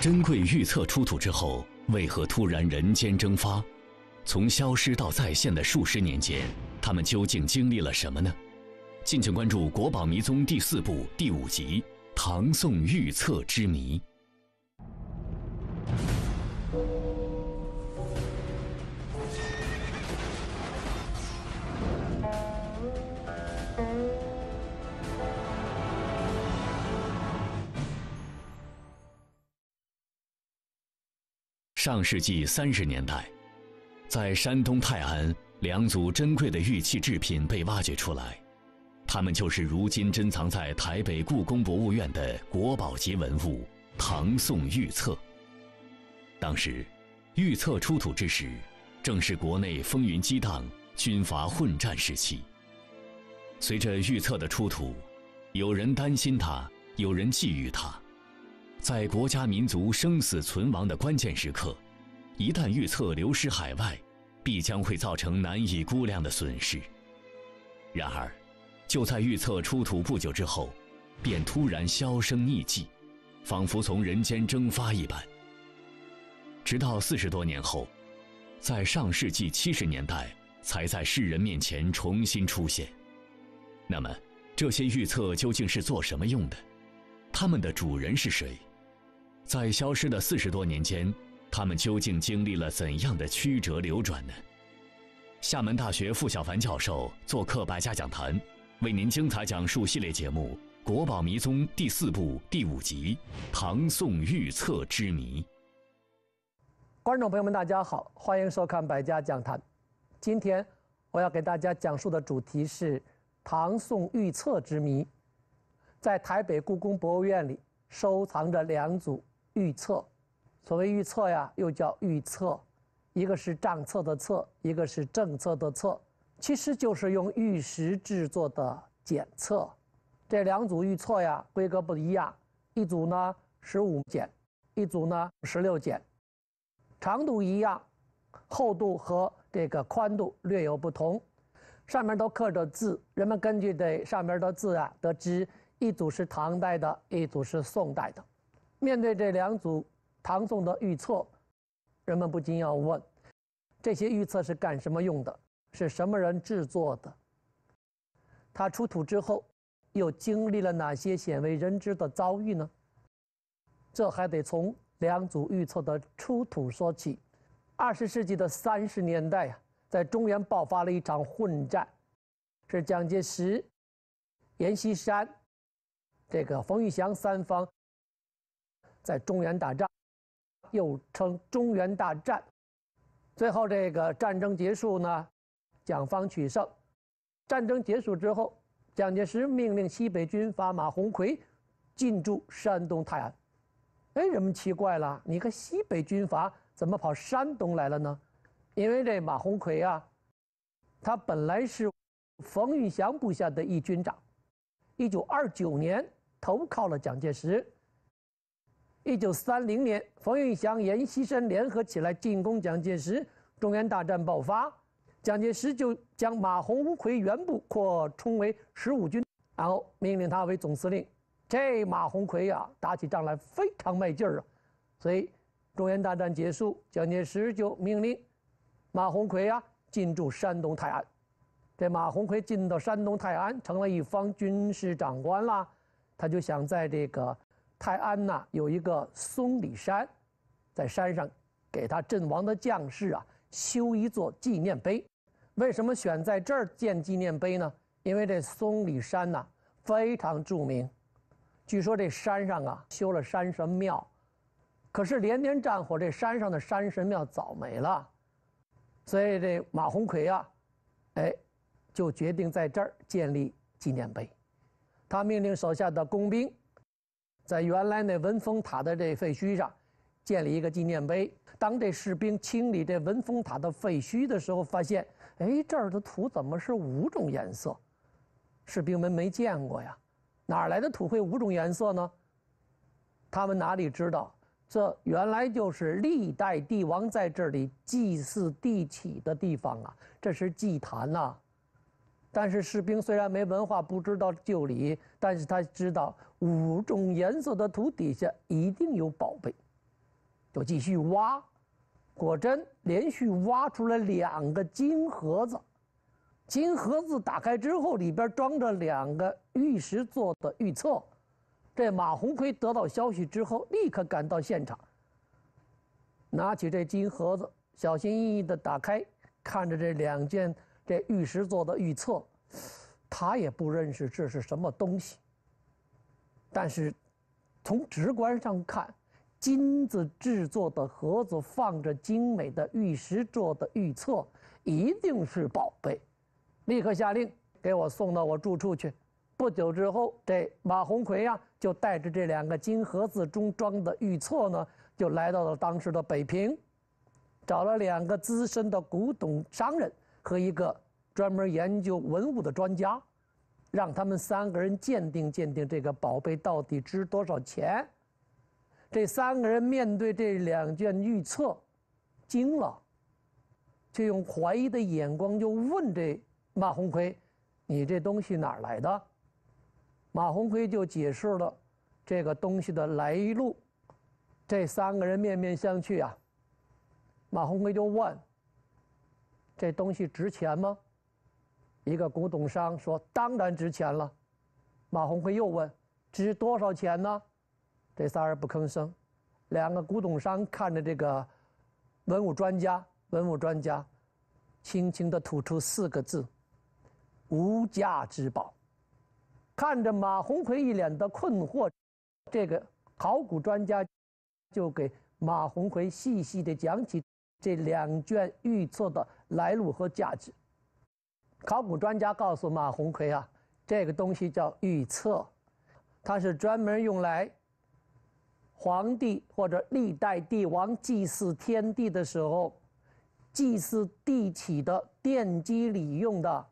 珍贵预测出土之后，为何突然人间蒸发？从消失到再现的数十年间，他们究竟经历了什么呢？敬请关注《国宝迷踪》第四部第五集《唐宋预测之谜》。上世纪三十年代，在山东泰安，两组珍贵的玉器制品被挖掘出来，它们就是如今珍藏在台北故宫博物院的国宝级文物——唐宋玉册。当时，玉册出土之时，正是国内风云激荡、军阀混战时期。随着玉册的出土，有人担心它，有人觊觎它。在国家民族生死存亡的关键时刻，一旦预测流失海外，必将会造成难以估量的损失。然而，就在预测出土不久之后，便突然销声匿迹，仿佛从人间蒸发一般。直到四十多年后，在上世纪七十年代，才在世人面前重新出现。那么，这些预测究竟是做什么用的？它们的主人是谁？在消失的四十多年间，他们究竟经历了怎样的曲折流转呢？厦门大学傅小凡教授做客《百家讲坛》，为您精彩讲述系列节目《国宝迷踪》第四部第五集《唐宋预册之谜》。观众朋友们，大家好，欢迎收看《百家讲坛》。今天我要给大家讲述的主题是《唐宋预册之谜》。在台北故宫博物院里，收藏着两组。预测，所谓预测呀，又叫预测，一个是账册的册，一个是政策的策，其实就是用玉石制作的检测。这两组预测呀，规格不一样，一组呢十五件，一组呢十六件，长度一样，厚度和这个宽度略有不同，上面都刻着字，人们根据这上面的字啊，得知一组是唐代的，一组是宋代的。面对这两组唐宋的预测，人们不禁要问：这些预测是干什么用的？是什么人制作的？它出土之后，又经历了哪些鲜为人知的遭遇呢？这还得从两组预测的出土说起。二十世纪的三十年代呀，在中原爆发了一场混战，是蒋介石、阎锡山、这个冯玉祥三方。在中原打仗，又称中原大战。最后，这个战争结束呢，蒋方取胜。战争结束之后，蒋介石命令西北军阀马鸿逵进驻山东泰安。哎，人们奇怪了：，你个西北军阀怎么跑山东来了呢？因为这马鸿逵啊，他本来是冯玉祥部下的一军长，一九二九年投靠了蒋介石。一九三零年，冯玉祥、阎锡山联合起来进攻蒋介石，中原大战爆发。蒋介石就将马鸿逵原部扩充为十五军，然后命令他为总司令。这马鸿逵呀，打起仗来非常卖劲儿啊。所以，中原大战结束，蒋介石就命令马鸿逵啊进驻山东泰安。这马鸿逵进到山东泰安，成了一方军事长官啦。他就想在这个。泰安呐有一个松里山，在山上给他阵亡的将士啊修一座纪念碑。为什么选在这儿建纪念碑呢？因为这松里山呐非常著名，据说这山上啊修了山神庙，可是连年战火，这山上的山神庙早没了，所以这马鸿逵啊，哎，就决定在这儿建立纪念碑。他命令手下的工兵。在原来那文峰塔的这废墟上，建立一个纪念碑。当这士兵清理这文峰塔的废墟的时候，发现，哎，这儿的土怎么是五种颜色？士兵们没见过呀，哪来的土会五种颜色呢？他们哪里知道，这原来就是历代帝王在这里祭祀地起的地方啊，这是祭坛呐。但是士兵虽然没文化，不知道旧礼，但是他知道五种颜色的土底下一定有宝贝，就继续挖，果真连续挖出来两个金盒子，金盒子打开之后，里边装着两个玉石做的玉册，这马红奎得到消息之后，立刻赶到现场，拿起这金盒子，小心翼翼的打开，看着这两件。这玉石做的玉册，他也不认识这是什么东西。但是从直观上看，金子制作的盒子放着精美的玉石做的玉册，一定是宝贝。立刻下令给我送到我住处去。不久之后，这马红奎呀，就带着这两个金盒子中装的玉册呢，就来到了当时的北平，找了两个资深的古董商人。和一个专门研究文物的专家，让他们三个人鉴定鉴定这个宝贝到底值多少钱。这三个人面对这两件玉册，惊了，就用怀疑的眼光就问这马鸿奎：“你这东西哪儿来的？”马鸿奎就解释了这个东西的来路。这三个人面面相觑啊。马鸿奎就问。这东西值钱吗？一个古董商说：“当然值钱了。”马鸿逵又问：“值多少钱呢？”这仨人不吭声。两个古董商看着这个文物专家，文物专家轻轻的吐出四个字：“无价之宝。”看着马鸿奎一脸的困惑，这个考古专家就给马鸿奎细细的讲起这两卷预测的。来路和价值。考古专家告诉马红奎啊，这个东西叫玉册，它是专门用来皇帝或者历代帝王祭祀天地的时候，祭祀地体的奠基礼用的，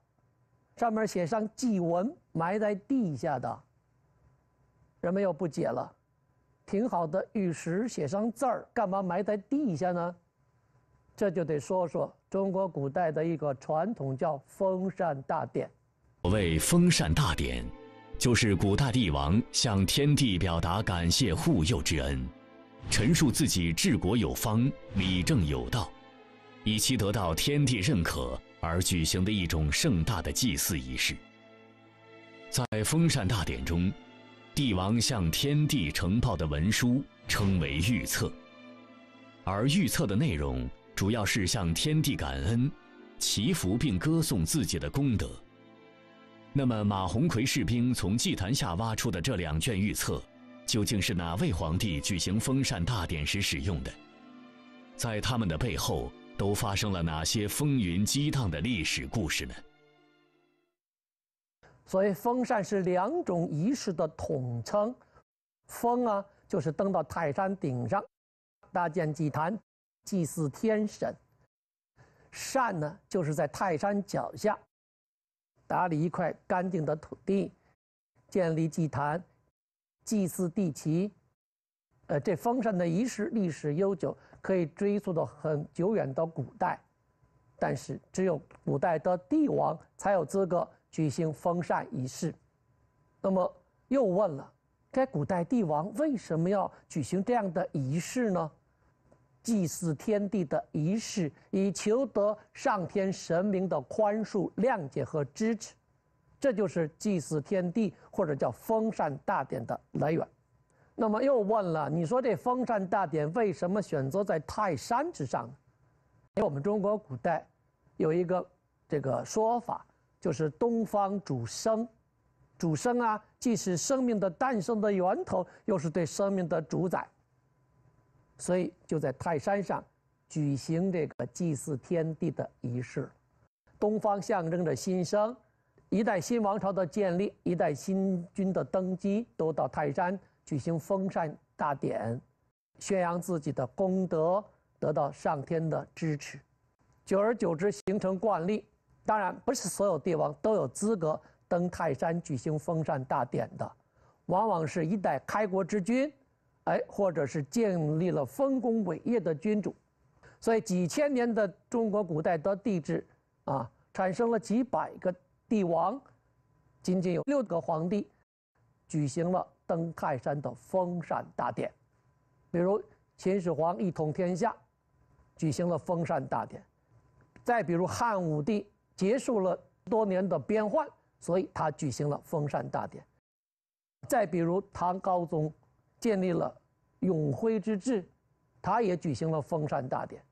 上面写上祭文，埋在地下的。人们又不解了，挺好的玉石写上字儿，干嘛埋在地下呢？这就得说说。中国古代的一个传统叫封禅大典。所谓封禅大典，就是古代帝王向天地表达感谢护佑之恩，陈述自己治国有方、理政有道，以其得到天地认可而举行的一种盛大的祭祀仪式。在封禅大典中，帝王向天地呈报的文书称为预测，而预测的内容。主要是向天地感恩、祈福，并歌颂自己的功德。那么，马鸿逵士兵从祭坛下挖出的这两卷玉册，究竟是哪位皇帝举行封禅大典时使用的？在他们的背后，都发生了哪些风云激荡的历史故事呢？所谓封禅，是两种仪式的统称。封啊，就是登到泰山顶上，搭建祭坛。祭祀天神。善呢，就是在泰山脚下，打理一块干净的土地，建立祭坛，祭祀地旗。呃，这封禅的仪式历史悠久，可以追溯到很久远的古代。但是，只有古代的帝王才有资格举行封禅仪式。那么，又问了，该古代帝王为什么要举行这样的仪式呢？祭祀天地的仪式，以求得上天神明的宽恕、谅解和支持，这就是祭祀天地或者叫封禅大典的来源。那么又问了，你说这封禅大典为什么选择在泰山之上呢？因为我们中国古代有一个这个说法，就是东方主生，主生啊，既是生命的诞生的源头，又是对生命的主宰。所以就在泰山上举行这个祭祀天地的仪式。东方象征着新生，一代新王朝的建立，一代新君的登基，都到泰山举行封禅大典，宣扬自己的功德，得到上天的支持。久而久之形成惯例。当然，不是所有帝王都有资格登泰山举行封禅大典的，往往是一代开国之君。哎，或者是建立了丰功伟业的君主，所以几千年的中国古代的帝制啊，产生了几百个帝王，仅仅有六个皇帝举行了登泰山的封禅大典。比如秦始皇一统天下，举行了封禅大典；再比如汉武帝结束了多年的边患，所以他举行了封禅大典；再比如唐高宗。建立了永辉之治，他也举行了封禅大典。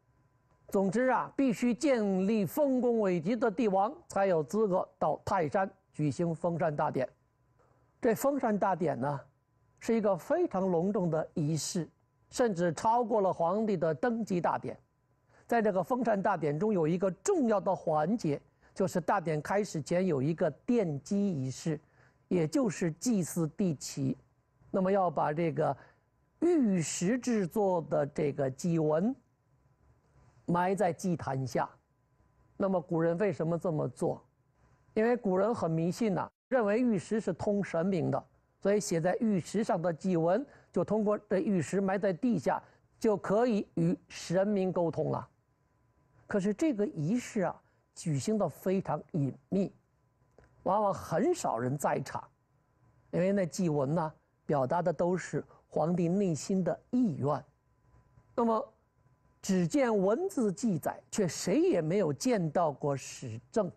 总之啊，必须建立丰功伟绩的帝王才有资格到泰山举行封禅大典。这封禅大典呢，是一个非常隆重的仪式，甚至超过了皇帝的登基大典。在这个封禅大典中，有一个重要的环节，就是大典开始前有一个奠基仪式，也就是祭祀帝旗。那么要把这个玉石制作的这个祭文埋在祭坛下，那么古人为什么这么做？因为古人很迷信呐，认为玉石是通神明的，所以写在玉石上的祭文就通过这玉石埋在地下，就可以与神明沟通了。可是这个仪式啊，举行的非常隐秘，往往很少人在场，因为那祭文呢。表达的都是皇帝内心的意愿，那么，只见文字记载，却谁也没有见到过史证，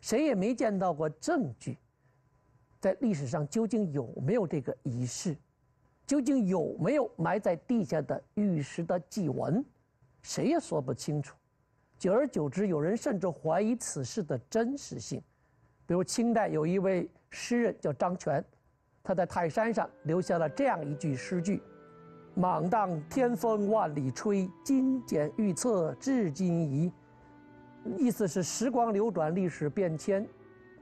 谁也没见到过证据，在历史上究竟有没有这个仪式，究竟有没有埋在地下的玉石的祭文，谁也说不清楚。久而久之，有人甚至怀疑此事的真实性。比如清代有一位诗人叫张全，他在泰山上留下了这样一句诗句：“莽荡天风万里吹，金简玉册至今遗。”意思是时光流转，历史变迁。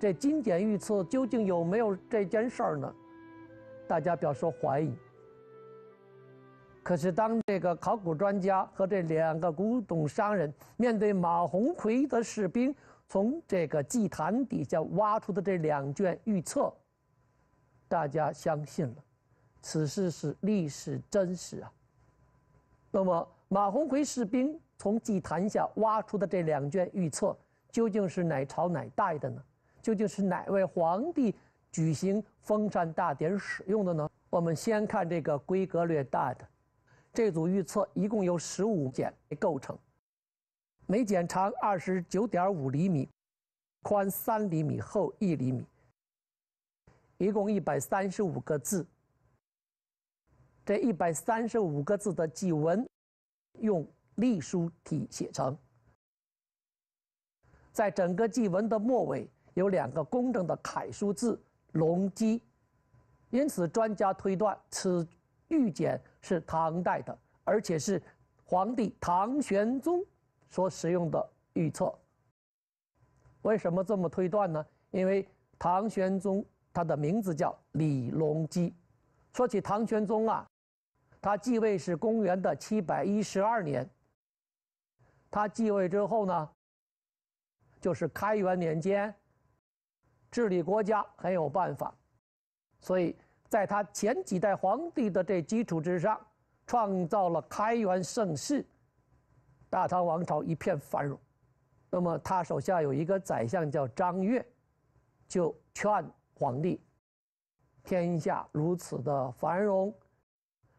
这金简玉册究竟有没有这件事儿呢？大家表示怀疑。可是，当这个考古专家和这两个古董商人面对马鸿逵的士兵从这个祭坛底下挖出的这两卷玉册，大家相信了，此事是历史真实啊。那么，马鸿逵士兵从祭坛下挖出的这两卷玉册，究竟是哪朝哪代的呢？究竟是哪位皇帝举行封禅大典使用的呢？我们先看这个规格略大的这组玉册，一共有十五卷构成，每件长二十九点五厘米，宽三厘米，厚一厘米。一共一百三十五个字。这一百三十五个字的祭文，用隶书体写成。在整个祭文的末尾有两个工整的楷书字“隆基”，因此专家推断此玉简是唐代的，而且是皇帝唐玄宗所使用的玉册。为什么这么推断呢？因为唐玄宗。他的名字叫李隆基。说起唐玄宗啊，他继位是公元的七百一十二年。他继位之后呢，就是开元年间，治理国家很有办法，所以在他前几代皇帝的这基础之上，创造了开元盛世，大唐王朝一片繁荣。那么他手下有一个宰相叫张悦，就劝。皇帝，天下如此的繁荣，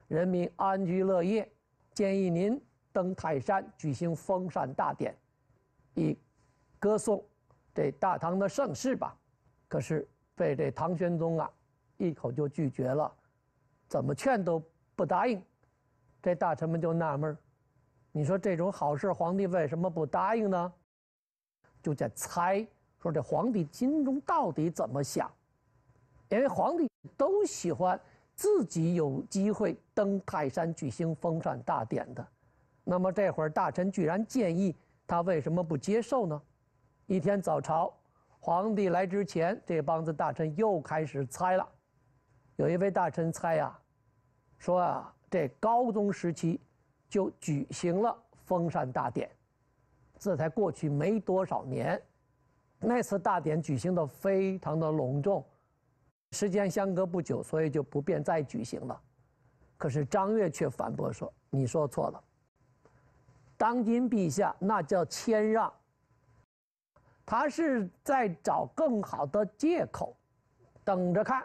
人民安居乐业，建议您登泰山举行封禅大典，以歌颂这大唐的盛世吧。可是被这唐玄宗啊，一口就拒绝了，怎么劝都不答应。这大臣们就纳闷你说这种好事，皇帝为什么不答应呢？就在猜，说这皇帝心中到底怎么想？因为皇帝都喜欢自己有机会登泰山举行封禅大典的，那么这会儿大臣居然建议他，为什么不接受呢？一天早朝，皇帝来之前，这帮子大臣又开始猜了。有一位大臣猜呀，说啊，这高宗时期就举行了封禅大典，这才过去没多少年，那次大典举行的非常的隆重。时间相隔不久，所以就不便再举行了。可是张悦却反驳说：“你说错了，当今陛下那叫谦让，他是在找更好的借口，等着看，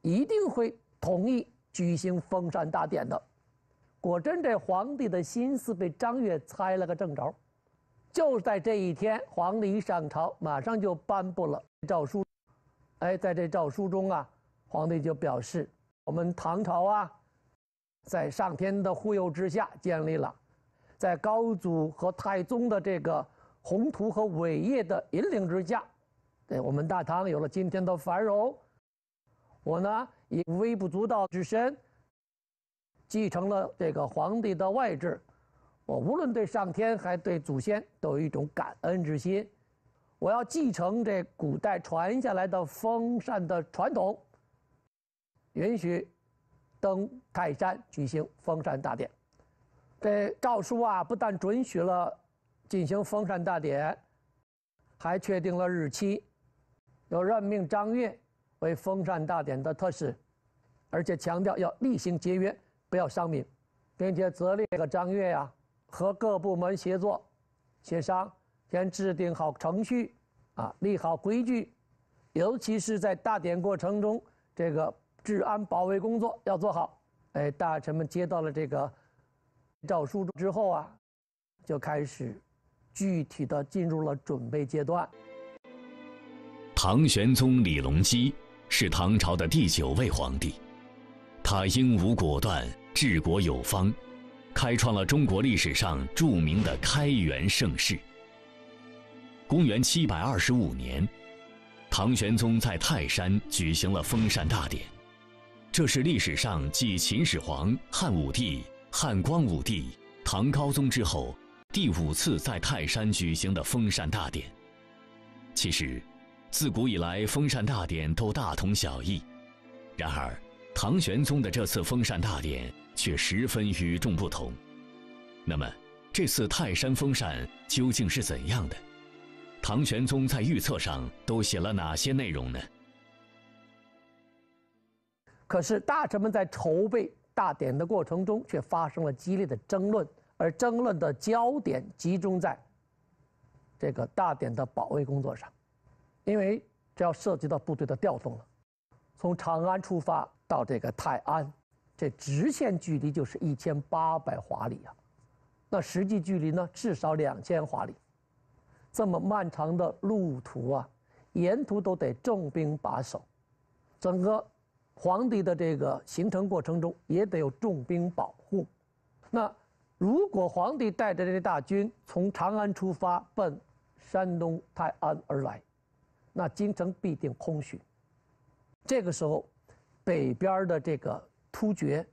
一定会同意举行封禅大典的。”果真，这皇帝的心思被张悦猜了个正着。就在这一天，皇帝一上朝，马上就颁布了诏书。哎，在这诏书中啊，皇帝就表示，我们唐朝啊，在上天的护佑之下建立了，在高祖和太宗的这个宏图和伟业的引领之下，对我们大唐有了今天的繁荣。我呢，以微不足道之身继承了这个皇帝的外制，我无论对上天还对祖先都有一种感恩之心。我要继承这古代传下来的封禅的传统，允许登泰山举行封禅大典。这诏书啊，不但准许了进行封禅大典，还确定了日期，要任命张悦为封禅大典的特使，而且强调要厉行节约，不要伤民，并且责令这个张悦呀和各部门协作协商。先制定好程序，啊，立好规矩，尤其是在大典过程中，这个治安保卫工作要做好。哎，大臣们接到了这个诏书之后啊，就开始具体的进入了准备阶段。唐玄宗李隆基是唐朝的第九位皇帝，他英武果断，治国有方，开创了中国历史上著名的开元盛世。公元七百二十五年，唐玄宗在泰山举行了封禅大典，这是历史上继秦始皇、汉武帝、汉光武帝、唐高宗之后第五次在泰山举行的封禅大典。其实，自古以来封禅大典都大同小异，然而唐玄宗的这次封禅大典却十分与众不同。那么，这次泰山封禅究竟是怎样的？唐玄宗在预测上都写了哪些内容呢？可是大臣们在筹备大典的过程中，却发生了激烈的争论，而争论的焦点集中在这个大典的保卫工作上，因为这要涉及到部队的调动了。从长安出发到这个泰安，这直线距离就是一千八百华里啊，那实际距离呢，至少两千华里。这么漫长的路途啊，沿途都得重兵把守，整个皇帝的这个行程过程中也得有重兵保护。那如果皇帝带着这些大军从长安出发，奔山东泰安而来，那京城必定空虚。这个时候，北边的这个突厥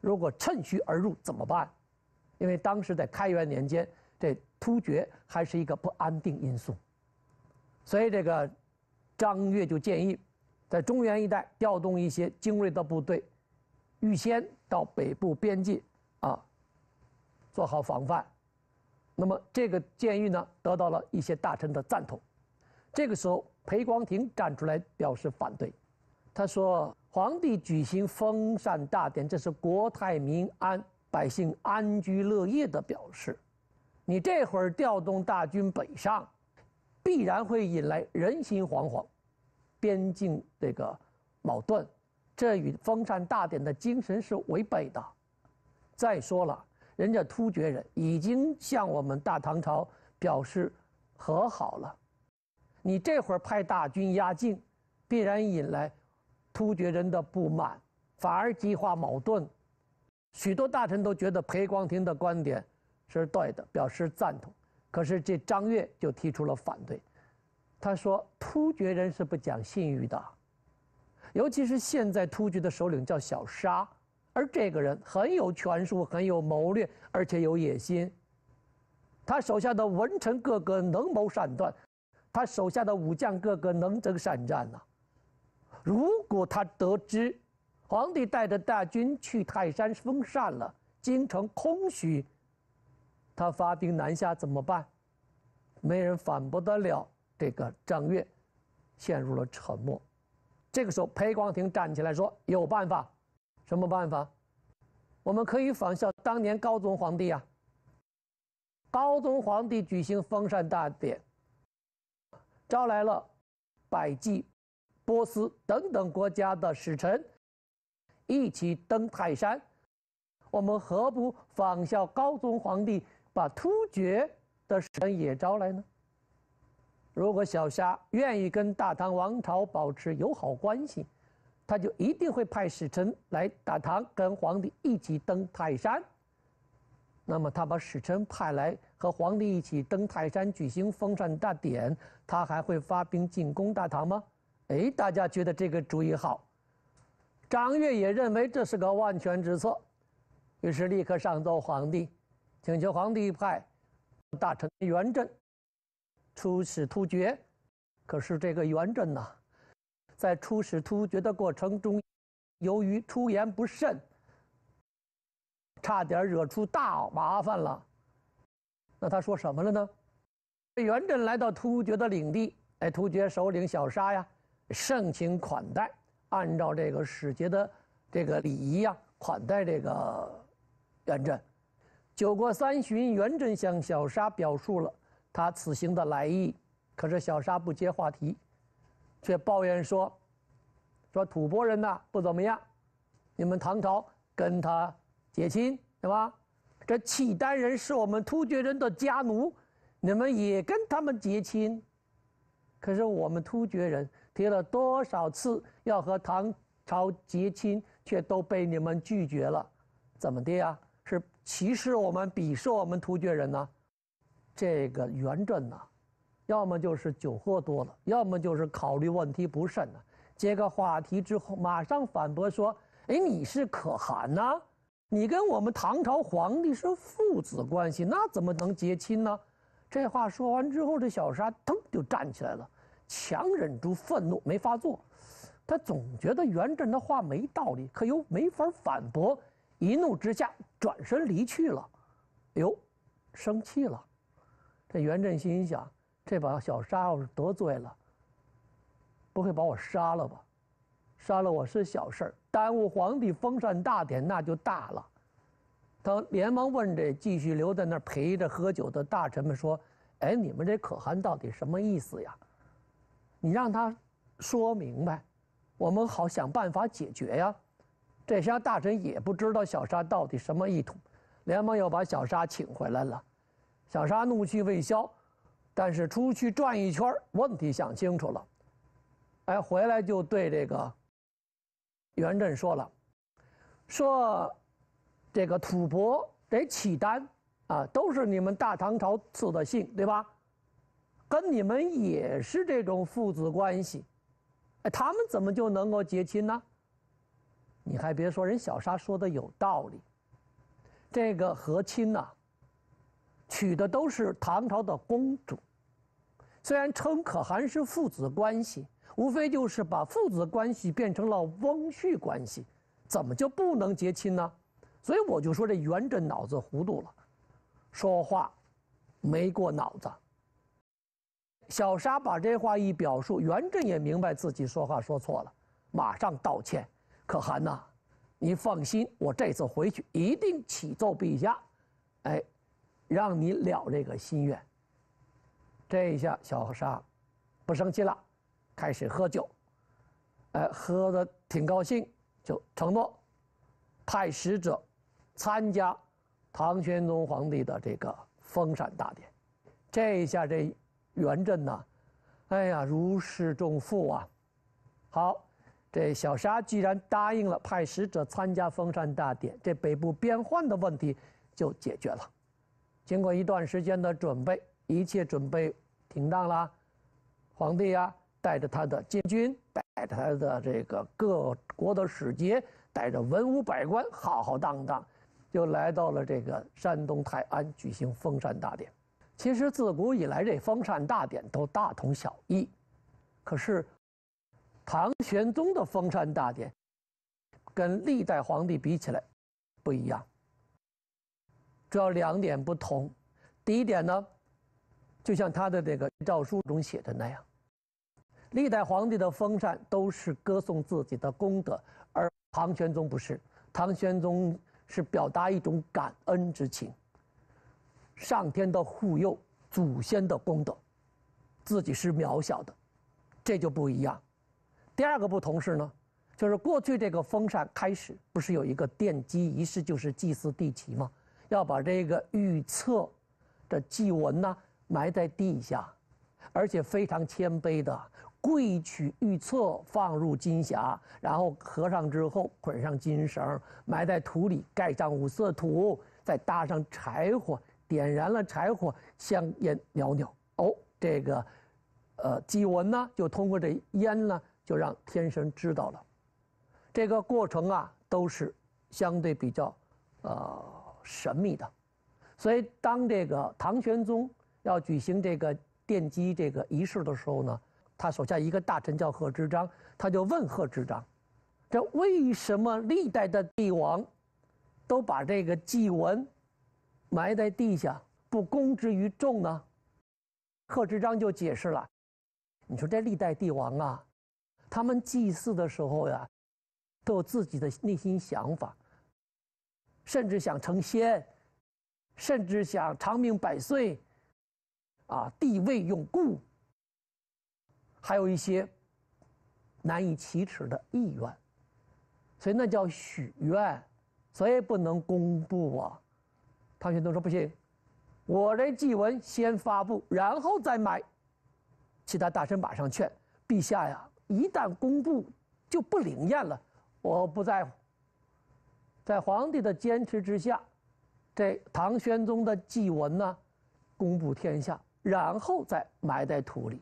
如果趁虚而入怎么办？因为当时在开元年间。这突厥还是一个不安定因素，所以这个张悦就建议，在中原一带调动一些精锐的部队，预先到北部边境啊，做好防范。那么这个建议呢，得到了一些大臣的赞同。这个时候，裴光庭站出来表示反对，他说：“皇帝举行封禅大典，这是国泰民安、百姓安居乐业的表示。”你这会儿调动大军北上，必然会引来人心惶惶，边境这个矛盾，这与封禅大典的精神是违背的。再说了，人家突厥人已经向我们大唐朝表示和好了，你这会儿派大军压境，必然引来突厥人的不满，反而激化矛盾。许多大臣都觉得裴光庭的观点。是对的，表示赞同。可是这张悦就提出了反对，他说：“突厥人是不讲信誉的，尤其是现在突厥的首领叫小沙，而这个人很有权术，很有谋略，而且有野心。他手下的文臣个个能谋善断，他手下的武将个个能征善战呐。如果他得知皇帝带着大军去泰山封禅了，京城空虚。”他发兵南下怎么办？没人反驳得了这个张悦，陷入了沉默。这个时候，裴光庭站起来说：“有办法，什么办法？我们可以仿效当年高宗皇帝啊。高宗皇帝举行封禅大典，招来了百济、波斯等等国家的使臣，一起登泰山。我们何不仿效高宗皇帝？”把突厥的使臣也招来呢。如果小虾愿意跟大唐王朝保持友好关系，他就一定会派使臣来大唐跟皇帝一起登泰山。那么他把使臣派来和皇帝一起登泰山举行封禅大典，他还会发兵进攻大唐吗？哎，大家觉得这个主意好？张悦也认为这是个万全之策，于是立刻上奏皇帝。请求皇帝派大臣元振出使突厥，可是这个元振呢，在出使突厥的过程中，由于出言不慎，差点惹出大麻烦了。那他说什么了呢？元振来到突厥的领地，哎，突厥首领小沙呀，盛情款待，按照这个使节的这个礼仪呀，款待这个元振。酒过三巡，元稹向小沙表述了他此行的来意。可是小沙不接话题，却抱怨说：“说吐蕃人呐不怎么样，你们唐朝跟他结亲，对吧？这契丹人是我们突厥人的家奴，你们也跟他们结亲。可是我们突厥人提了多少次要和唐朝结亲，却都被你们拒绝了，怎么的呀？”歧视我们、鄙视我们突厥人呢？这个元稹呢，要么就是酒喝多了，要么就是考虑问题不慎呢。接个话题之后，马上反驳说：“哎，你是可汗呐，你跟我们唐朝皇帝是父子关系，那怎么能结亲呢？”这话说完之后，这小沙腾就站起来了，强忍住愤怒没发作。他总觉得元稹的话没道理，可又没法反驳。一怒之下，转身离去了。哎呦，生气了！这袁振心想，这把小沙，我是得罪了，不会把我杀了吧？杀了我是小事儿，耽误皇帝封禅大典，那就大了。他连忙问这继续留在那儿陪着喝酒的大臣们说：“哎，你们这可汗到底什么意思呀？你让他说明白，我们好想办法解决呀。”这下大臣也不知道小沙到底什么意图，连忙又把小沙请回来了。小沙怒气未消，但是出去转一圈，问题想清楚了，哎，回来就对这个元振说了，说这个吐蕃得契丹啊，都是你们大唐朝赐的姓，对吧？跟你们也是这种父子关系，哎，他们怎么就能够结亲呢？你还别说，人小沙说的有道理。这个和亲呐，娶的都是唐朝的公主，虽然称可汗是父子关系，无非就是把父子关系变成了翁婿关系，怎么就不能结亲呢？所以我就说这元稹脑子糊涂了，说话没过脑子。小沙把这话一表述，元振也明白自己说话说错了，马上道歉。可汗呐，你放心，我这次回去一定启奏陛下，哎，让你了这个心愿。这一下小和尚不生气了，开始喝酒，哎，喝的挺高兴，就承诺派使者参加唐玄宗皇帝的这个封禅大典。这一下这元振呐，哎呀，如释重负啊，好。这小沙居然答应了派使者参加封禅大典，这北部边患的问题就解决了。经过一段时间的准备，一切准备停当了。皇帝啊带着他的禁军，带着他的这个各国的使节，带着文武百官，浩浩荡荡，就来到了这个山东泰安举行封禅大典。其实自古以来，这封禅大典都大同小异，可是。唐玄宗的封禅大典，跟历代皇帝比起来不一样，主要两点不同。第一点呢，就像他的这个诏书中写的那样，历代皇帝的封禅都是歌颂自己的功德，而唐玄宗不是，唐玄宗是表达一种感恩之情。上天的护佑，祖先的功德，自己是渺小的，这就不一样。第二个不同是呢，就是过去这个封禅开始不是有一个奠基仪式，就是祭祀地旗吗？要把这个玉册，的祭文呢埋在地下，而且非常谦卑的跪取玉册放入金匣，然后合上之后捆上金绳，埋在土里，盖上五色土，再搭上柴火，点燃了柴火，香烟袅袅。哦，这个，呃，祭文呢就通过这烟呢。就让天神知道了，这个过程啊都是相对比较呃神秘的，所以当这个唐玄宗要举行这个奠基这个仪式的时候呢，他手下一个大臣叫贺知章，他就问贺知章，这为什么历代的帝王都把这个祭文埋在地下不公之于众呢？贺知章就解释了，你说这历代帝王啊。他们祭祀的时候呀，都有自己的内心想法，甚至想成仙，甚至想长命百岁，啊，地位永固，还有一些难以启齿的意愿，所以那叫许愿，所以不能公布啊。唐玄宗说：“不行，我这祭文先发布，然后再买。其他大臣马上劝：“陛下呀。”一旦公布就不灵验了，我不在乎。在皇帝的坚持之下，这唐玄宗的祭文呢，公布天下，然后再埋在土里。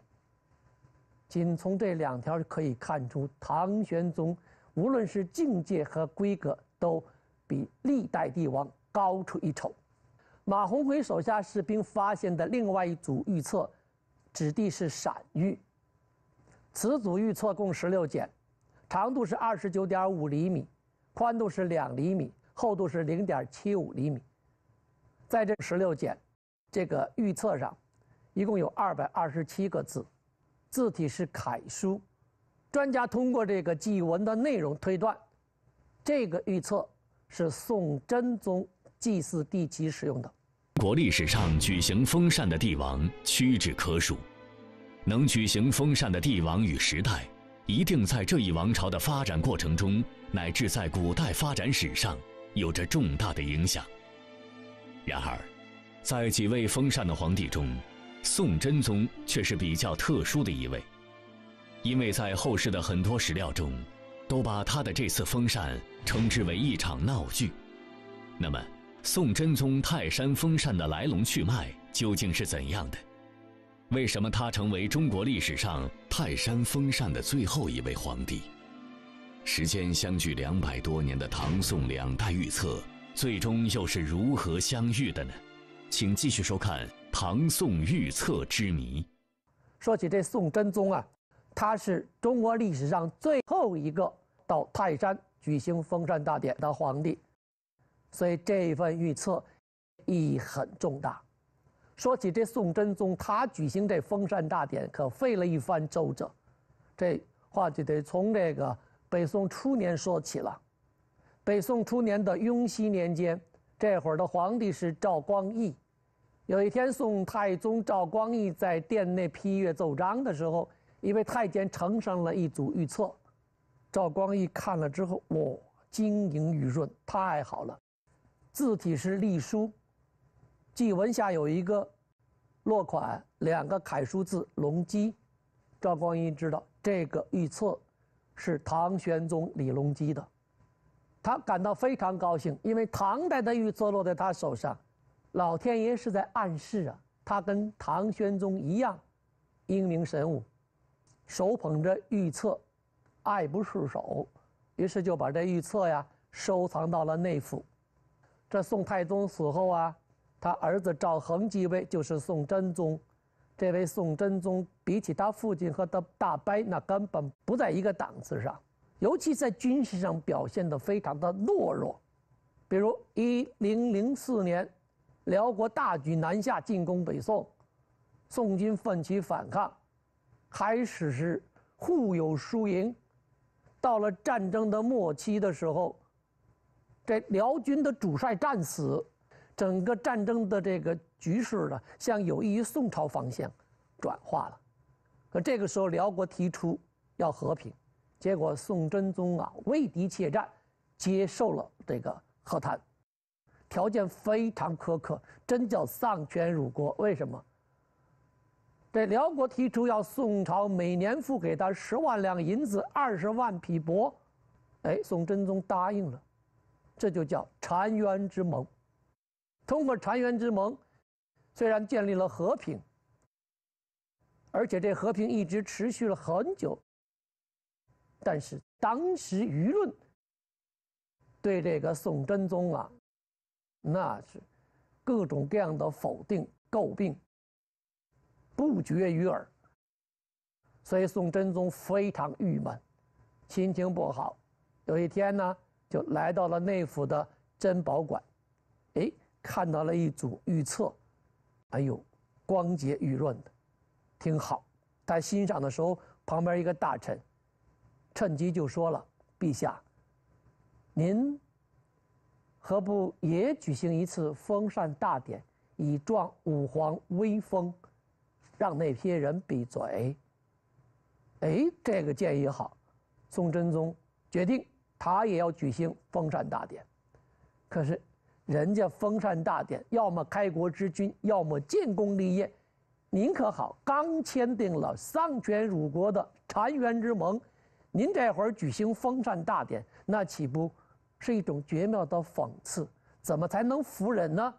仅从这两条可以看出，唐玄宗无论是境界和规格，都比历代帝王高出一筹。马鸿逵手下士兵发现的另外一组预测，指地是陕玉。此组预测共十六件，长度是二十九点五厘米，宽度是两厘米，厚度是零点七五厘米。在这十六件这个预测上，一共有二百二十七个字，字体是楷书。专家通过这个祭文的内容推断，这个预测是宋真宗祭祀帝姬使用的。中国历史上举行封禅的帝王屈指可数。能举行封禅的帝王与时代，一定在这一王朝的发展过程中，乃至在古代发展史上，有着重大的影响。然而，在几位封禅的皇帝中，宋真宗却是比较特殊的一位，因为在后世的很多史料中，都把他的这次封禅称之为一场闹剧。那么，宋真宗泰山封禅的来龙去脉究竟是怎样的？为什么他成为中国历史上泰山封禅的最后一位皇帝？时间相距两百多年的唐宋两代预测，最终又是如何相遇的呢？请继续收看《唐宋预测之谜》。说起这宋真宗啊，他是中国历史上最后一个到泰山举行封禅大典的皇帝，所以这份预测意义很重大。说起这宋真宗，他举行这封禅大典可费了一番周折。这话就得从这个北宋初年说起了。北宋初年的雍熙年间，这会儿的皇帝是赵光义。有一天，宋太宗赵光义在殿内批阅奏章的时候，一位太监呈上了一组预测。赵光义看了之后，哇，晶莹玉润，太好了。字体是隶书，记文下有一个。落款两个楷书字“隆基”，赵光义知道这个玉册是唐玄宗李隆基的，他感到非常高兴，因为唐代的玉册落在他手上，老天爷是在暗示啊，他跟唐玄宗一样，英明神武，手捧着玉册，爱不释手，于是就把这玉册呀收藏到了内府。这宋太宗死后啊。他儿子赵恒继位，就是宋真宗。这位宋真宗比起他父亲和他大伯，那根本不在一个档次上，尤其在军事上表现得非常的懦弱。比如1004年，辽国大举南下进攻北宋，宋军奋起反抗，开始是互有输赢，到了战争的末期的时候，这辽军的主帅战死。整个战争的这个局势呢，向有益于宋朝方向转化了。可这个时候，辽国提出要和平，结果宋真宗啊畏敌怯战，接受了这个和谈，条件非常苛刻，真叫丧权辱国。为什么？这辽国提出要宋朝每年付给他十万两银子、二十万匹帛，哎，宋真宗答应了，这就叫澶渊之盟。通过澶渊之盟，虽然建立了和平，而且这和平一直持续了很久。但是当时舆论对这个宋真宗啊，那是各种各样的否定、诟病，不绝于耳。所以宋真宗非常郁闷，心情不好，有一天呢，就来到了内府的珍宝馆，哎。看到了一组预测，哎呦，光洁玉润的，挺好。他欣赏的时候，旁边一个大臣趁机就说了：“陛下，您何不也举行一次封禅大典，以壮吾皇威风，让那些人闭嘴？”哎，这个建议好，宋真宗决定他也要举行封禅大典，可是。人家封禅大典，要么开国之君，要么建功立业。您可好，刚签订了丧权辱国的澶渊之盟，您这会儿举行封禅大典，那岂不是一种绝妙的讽刺？怎么才能服人呢？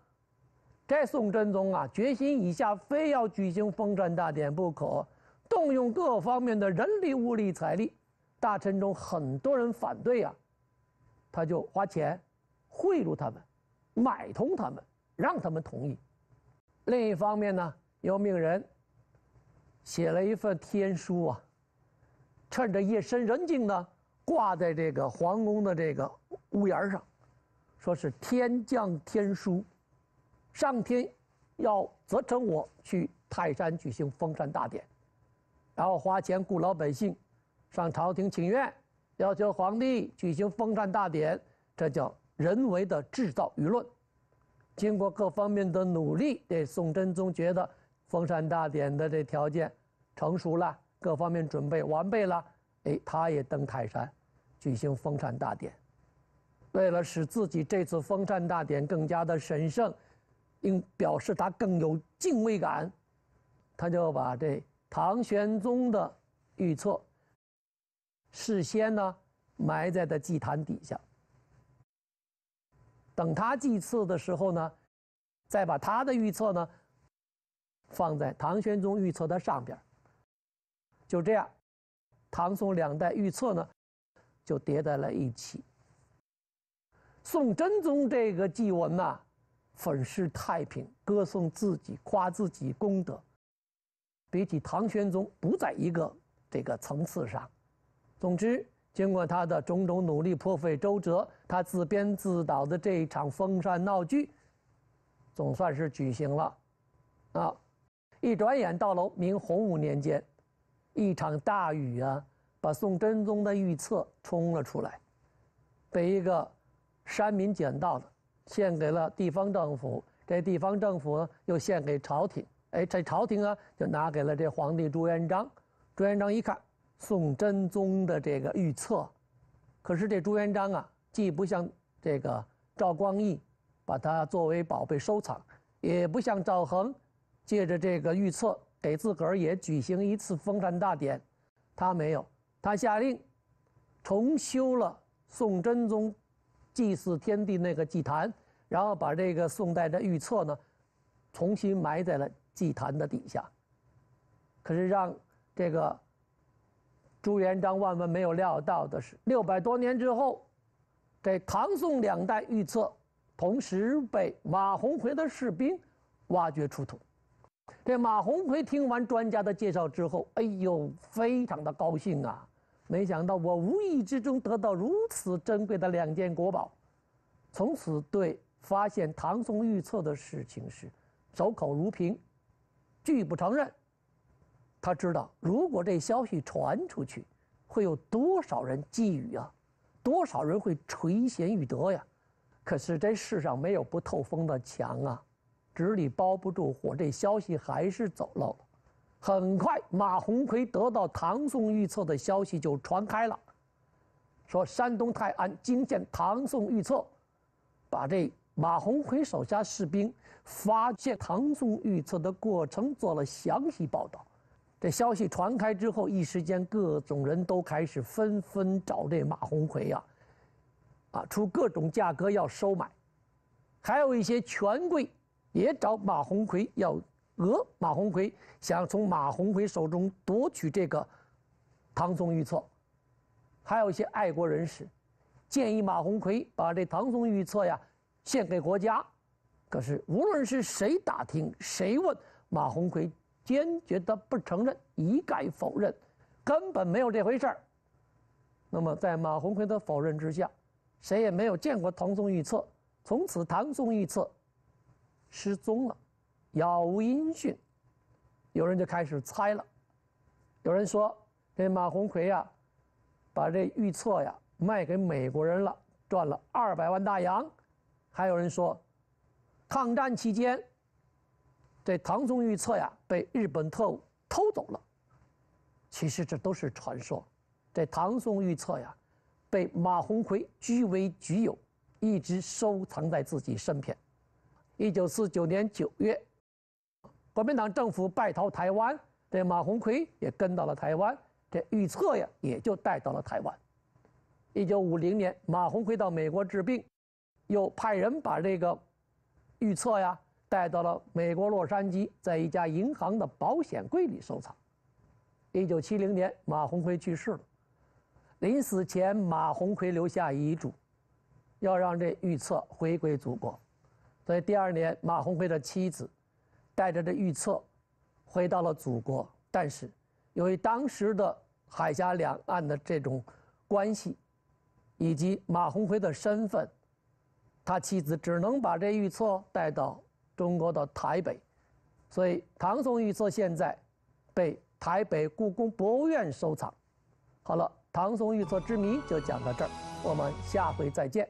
这宋真宗啊，决心以下非要举行封禅大典不可，动用各方面的人力、物力、财力。大臣中很多人反对啊，他就花钱贿赂他们。买通他们，让他们同意。另一方面呢，又命人写了一份天书啊，趁着夜深人静呢，挂在这个皇宫的这个屋檐上，说是天降天书，上天要责成我去泰山举行封禅大典，然后花钱雇老百姓上朝廷请愿，要求皇帝举行封禅大典，这叫。人为的制造舆论，经过各方面的努力，这宋真宗觉得封禅大典的这条件成熟了，各方面准备完备了，哎，他也登泰山，举行封禅大典。为了使自己这次封禅大典更加的神圣，应表示他更有敬畏感，他就把这唐玄宗的预测事先呢埋在的祭坛底下。等他祭祀的时候呢，再把他的预测呢放在唐玄宗预测的上边就这样，唐宋两代预测呢就叠在了一起。宋真宗这个祭文呐，粉饰太平，歌颂自己，夸自己功德，比起唐玄宗不在一个这个层次上。总之。经过他的种种努力，颇费周折，他自编自导的这一场封禅闹剧，总算是举行了。啊，一转眼到了明洪武年间，一场大雨啊，把宋真宗的预测冲了出来，被一个山民捡到了，献给了地方政府。这地方政府又献给朝廷，哎，这朝廷啊，就拿给了这皇帝朱元璋。朱元璋一看。宋真宗的这个预测，可是这朱元璋啊，既不像这个赵光义把它作为宝贝收藏，也不像赵恒借着这个预测给自个儿也举行一次封禅大典，他没有，他下令重修了宋真宗祭祀天地那个祭坛，然后把这个宋代的预测呢重新埋在了祭坛的底下。可是让这个。朱元璋万万没有料到的是，六百多年之后，这唐宋两代玉册同时被马鸿逵的士兵挖掘出土。这马鸿逵听完专家的介绍之后，哎呦，非常的高兴啊！没想到我无意之中得到如此珍贵的两件国宝，从此对发现唐宋玉册的事情是守口如瓶，拒不承认。他知道，如果这消息传出去，会有多少人觊觎啊？多少人会垂涎欲得呀？可是这世上没有不透风的墙啊，纸里包不住火，这消息还是走漏了。很快，马鸿逵得到唐宋预测的消息就传开了，说山东泰安惊现唐宋预测，把这马鸿逵手下士兵发现唐宋预测的过程做了详细报道。这消息传开之后，一时间各种人都开始纷纷找这马鸿奎呀，啊，出各种价格要收买，还有一些权贵也找马鸿奎要讹马鸿奎，想从马鸿奎手中夺取这个唐宋预测，还有一些爱国人士建议马鸿奎把这唐宋预测呀献给国家，可是无论是谁打听谁问马鸿奎。坚决的不承认，一概否认，根本没有这回事儿。那么，在马鸿奎的否认之下，谁也没有见过唐宋预测。从此，唐宋预测失踪了，杳无音讯。有人就开始猜了，有人说这马鸿奎呀，把这预测呀卖给美国人了，赚了二百万大洋。还有人说，抗战期间。这唐宋预测呀，被日本特务偷走了。其实这都是传说。这唐宋预测呀，被马鸿逵据为己有，一直收藏在自己身边。一九四九年九月，国民党政府败逃台湾，这马鸿逵也跟到了台湾，这预测呀也就带到了台湾。一九五零年，马鸿逵到美国治病，又派人把这个预测呀。带到了美国洛杉矶，在一家银行的保险柜里收藏。一九七零年，马鸿逵去世了，临死前，马鸿逵留下遗嘱，要让这预测回归祖国。所以第二年，马鸿逵的妻子带着这预测回到了祖国，但是由于当时的海峡两岸的这种关系，以及马鸿逵的身份，他妻子只能把这预测带到。中国的台北，所以唐宋预册现在被台北故宫博物院收藏。好了，唐宋预册之谜就讲到这儿，我们下回再见。